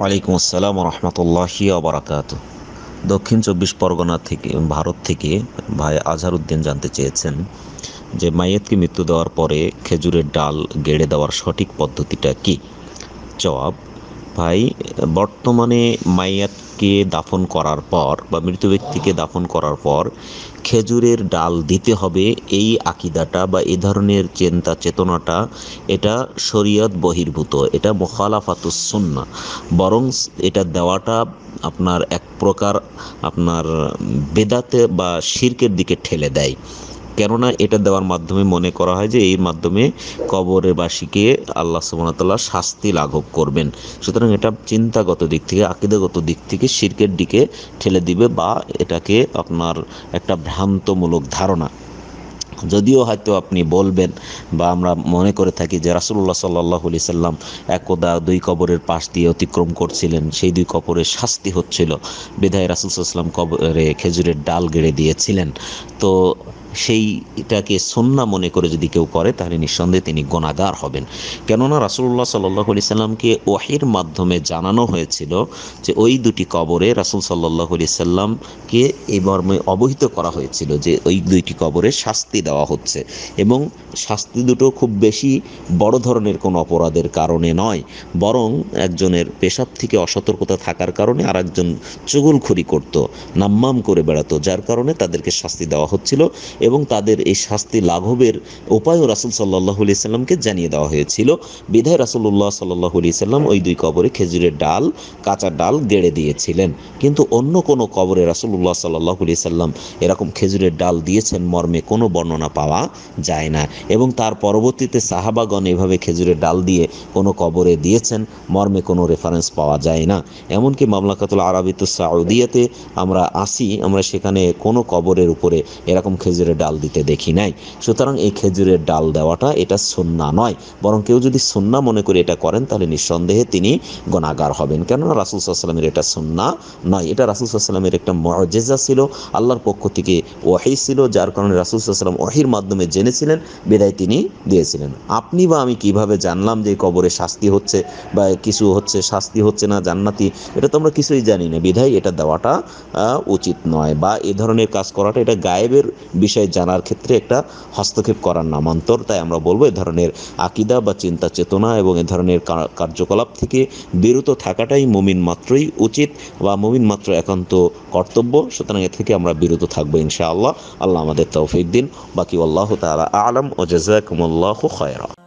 ওয়ালাইকুম আসসালাম রহমতুল্লাহি আবরাকাত দক্ষিণ চব্বিশ পরগনা থেকে ভারত থেকে ভাই আজহারউদ্দিন জানতে চেয়েছেন যে মাইয়েতকে মৃত্যু দেওয়ার পরে খেজুরের ডাল গেড়ে দেওয়ার সঠিক পদ্ধতিটা কি জবাব ভাই বর্তমানে মাইয়াত ব্যক্তিকে দাফন করার পর বা মৃত ব্যক্তিকে দাফন করার পর খেজুরের ডাল দিতে হবে এই আকিদাটা বা এ ধরনের চিন্তা চেতনাটা এটা শরীয়ত বহির্ভূত এটা মোখালাফাতুসুন্না বরং এটা দেওয়াটা আপনার এক প্রকার আপনার বেদাতে বা শির্কের দিকে ঠেলে দেয় কেননা এটা দেওয়ার মাধ্যমে মনে করা হয় যে এর মাধ্যমে বাসীকে আল্লাহ সুবাহতাল্লাহ শাস্তি লাঘব করবেন সুতরাং এটা চিন্তাগত দিক থেকে আকিদাগত দিক থেকে শির্কের দিকে ঠেলে দিবে বা এটাকে আপনার একটা ভ্রান্তমূলক ধারণা যদিও হয়তো আপনি বলবেন বা আমরা মনে করে থাকি যে রাসুল্লাহ সাল্লাহ আলি সাল্লাম একদা দুই কবরের পাশ দিয়ে অতিক্রম করছিলেন সেই দুই কবরের শাস্তি হচ্ছিল বিধায় রাসুল সাল্লাম কবরে খেজুরের ডাল গেড়ে দিয়েছিলেন তো সেইটাকে সন্না মনে করে যদি কেউ করে তাহলে নিঃসন্দেহে তিনি গোনাগার হবেন কেননা রাসুল্লাহ সাল্লাহ আলি সাল্লামকে ওয়াহির মাধ্যমে জানানো হয়েছিল যে ওই দুটি কবরে রাসুল সাল্লাহ আলি সাল্লামকে এ মর্মে অবহিত করা হয়েছিল যে ওই দুইটি কবরে শাস্তি দেওয়া হচ্ছে এবং শাস্তি দুটো খুব বেশি বড় ধরনের কোনো অপরাধের কারণে নয় বরং একজনের পেশাব থেকে অসতর্কতা থাকার কারণে আর একজন চুগুলখড়ি করত নাম্মাম করে বেড়াতো যার কারণে তাদেরকে শাস্তি দেওয়া হচ্ছিল এবং তাদের এই শাস্তি লাঘবের উপায়ও রাসুল সাল্লাহ আলি সাল্লামকে জানিয়ে দেওয়া হয়েছিল বিধায় রাসুল্লাহ সাল্লাহ আলি সাল্লাম ওই দুই কবরে খেজুরের ডাল কাঁচা ডাল গেড়ে দিয়েছিলেন কিন্তু অন্য কোনো কবরে রাসুল্লাহ সাল্লাহ আলি সাল্লাম এরকম খেজুরের ডাল দিয়েছেন মর্মে কোনো বর্ণনা পাওয়া যায় না এবং তার পরবর্তীতে সাহাবাগণ এভাবে খেজুরের ডাল দিয়ে কোনো কবরে দিয়েছেন মর্মে কোনো রেফারেন্স পাওয়া যায় না এমনকি মামলাকাতুল আরবিত সাউদিয়াতে আমরা আসি আমরা সেখানে কোনো কবরের উপরে এরকম খেজুরের খেজুরের ডাল দিতে দেখি নাই সুতরাং এই খেজুরের ডাল দেওয়াটা এটা সন্না নয় বরং কেউ যদি সন্না মনে করে এটা করেন তাহলে নিঃসন্দেহে তিনি গণাগার হবেন কেননা রাসুল সাল্লামের এটা সন্না নয় এটা রাসুল সাল্লামের একটা মজেজা ছিল আল্লাহর পক্ষ থেকে ওয়াহি ছিল যার কারণে রাসুল সাল্লাম ওয়াহির মাধ্যমে জেনেছিলেন বিদায় তিনি দিয়েছিলেন আপনি বা আমি কিভাবে জানলাম যে কবরে শাস্তি হচ্ছে বা কিছু হচ্ছে শাস্তি হচ্ছে না জান্নাতি এটা তো আমরা কিছুই জানি না বিধায় এটা দেওয়াটা উচিত নয় বা এ ধরনের কাজ করাটা এটা গায়েবের বিষয় বিষয়ে জানার ক্ষেত্রে একটা হস্তক্ষেপ করার নামান্তর তাই আমরা বলবো এ ধরনের আকিদা বা চিন্তা চেতনা এবং এ ধরনের কার্যকলাপ থেকে বিরত থাকাটাই মুমিন মাত্রই উচিত বা মুমিন মাত্র একান্ত কর্তব্য সুতরাং এ থেকে আমরা বিরত থাকবো ইনশাআল্লাহ আল্লাহ আমাদের তৌফিক দিন বাকি আল্লাহ তালা আলম ও জাজাকুমুল্লাহ খয়রা